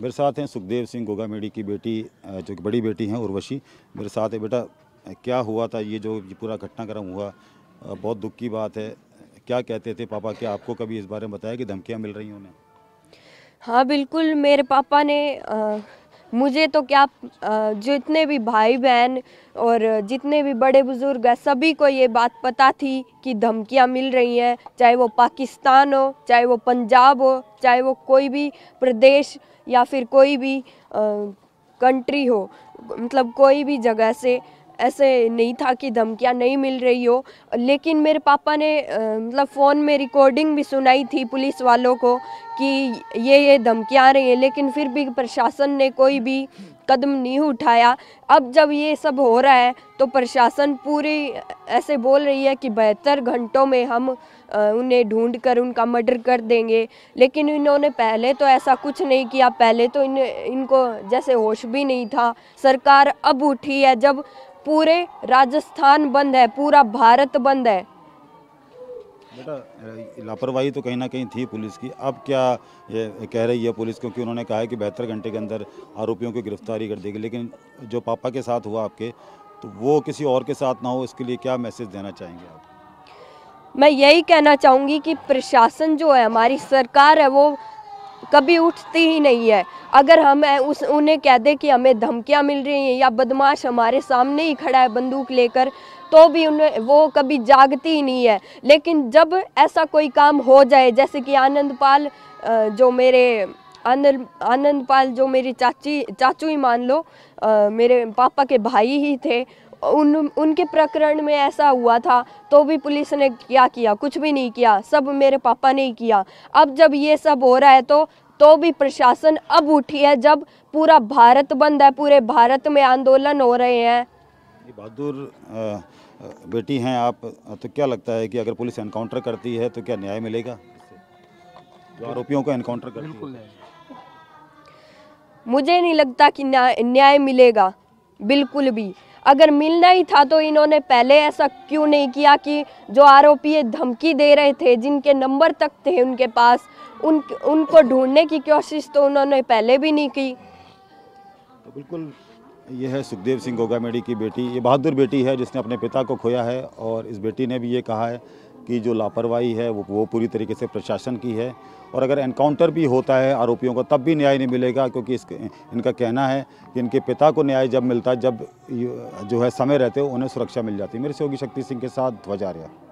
मेरे साथ हैं सुखदेव सिंह गोगा मेड़ी की बेटी जो कि बड़ी बेटी हैं उर्वशी मेरे साथ है बेटा क्या हुआ था ये जो ये पूरा घटनाक्रम हुआ बहुत दुख की बात है क्या कहते थे पापा क्या आपको कभी इस बारे में बताया कि धमकियाँ मिल रही हैं उन्हें हाँ बिल्कुल मेरे पापा ने आ... मुझे तो क्या जितने भी भाई बहन और जितने भी बड़े बुज़ुर्ग हैं सभी को ये बात पता थी कि धमकियां मिल रही हैं चाहे वो पाकिस्तान हो चाहे वो पंजाब हो चाहे वो कोई भी प्रदेश या फिर कोई भी कंट्री हो मतलब कोई भी जगह से ऐसे नहीं था कि धमकियाँ नहीं मिल रही हो लेकिन मेरे पापा ने मतलब फ़ोन में रिकॉर्डिंग भी सुनाई थी पुलिस वालों को कि ये ये धमकियाँ आ रही हैं लेकिन फिर भी प्रशासन ने कोई भी कदम नहीं उठाया अब जब ये सब हो रहा है तो प्रशासन पूरी ऐसे बोल रही है कि बेहतर घंटों में हम उन्हें ढूंढ कर उनका मर्डर कर देंगे लेकिन इन्होंने पहले तो ऐसा कुछ नहीं किया पहले तो इन इनको जैसे होश भी नहीं था सरकार अब उठी है जब पूरे राजस्थान बंद है पूरा भारत बंद है लापरवाही तो कहीं ना कहीं थी पुलिस की अब क्या ये कह रही है पुलिस क्योंकि उन्होंने कहा है कि बेहतर घंटे के अंदर आरोपियों की गिरफ्तारी कर देगी लेकिन जो पापा के साथ हुआ आपके तो वो किसी और के साथ ना हो इसके लिए क्या मैसेज देना चाहेंगे आप मैं यही कहना चाहूँगी कि प्रशासन जो है हमारी सरकार है वो कभी उठती ही नहीं है अगर हम उस उन्हें कह दें कि हमें धमकियाँ मिल रही हैं या बदमाश हमारे सामने ही खड़ा है बंदूक लेकर तो भी उन्हें वो कभी जागती ही नहीं है लेकिन जब ऐसा कोई काम हो जाए जैसे कि आनंद पाल जो मेरे आनंद आनंद पाल जो मेरी चाची चाचू ही मान लो मेरे पापा के भाई ही थे उन उनके प्रकरण में ऐसा हुआ था तो भी पुलिस ने क्या किया कुछ भी नहीं किया सब मेरे पापा ने ही किया अब जब ये सब हो रहा है तो तो भी प्रशासन अब उठी है जब पूरा भारत बंद है पूरे भारत में आंदोलन हो रहे हैं बहादुर बेटी हैं आप तो क्या लगता है कि अगर पुलिस एनकाउंटर करती है तो क्या न्याय मिलेगा आरोपियों को एनकाउंटर करती है मुझे नहीं लगता कि न्याय मिलेगा बिल्कुल भी अगर मिलना ही था तो इन्होंने पहले ऐसा क्यों नहीं किया कि जो आरोपी धमकी दे रहे थे जिनके नंबर तक थे उनके पास उन उनको ढूंढने की कोशिश तो उन्होंने पहले भी नहीं की तो बिल्कुल ये है सुखदेव सिंह गोगामेडी की बेटी ये बहादुर बेटी है जिसने अपने पिता को खोया है और इस बेटी ने भी ये कहा है की जो लापरवाही है वो वो पूरी तरीके से प्रशासन की है और अगर एनकाउंटर भी होता है आरोपियों को तब भी न्याय नहीं मिलेगा क्योंकि इस इनका कहना है कि इनके पिता को न्याय जब मिलता जब जो है समय रहते उन्हें सुरक्षा मिल जाती मेरे सहयोगी शक्ति सिंह के साथ ध्वजा रहा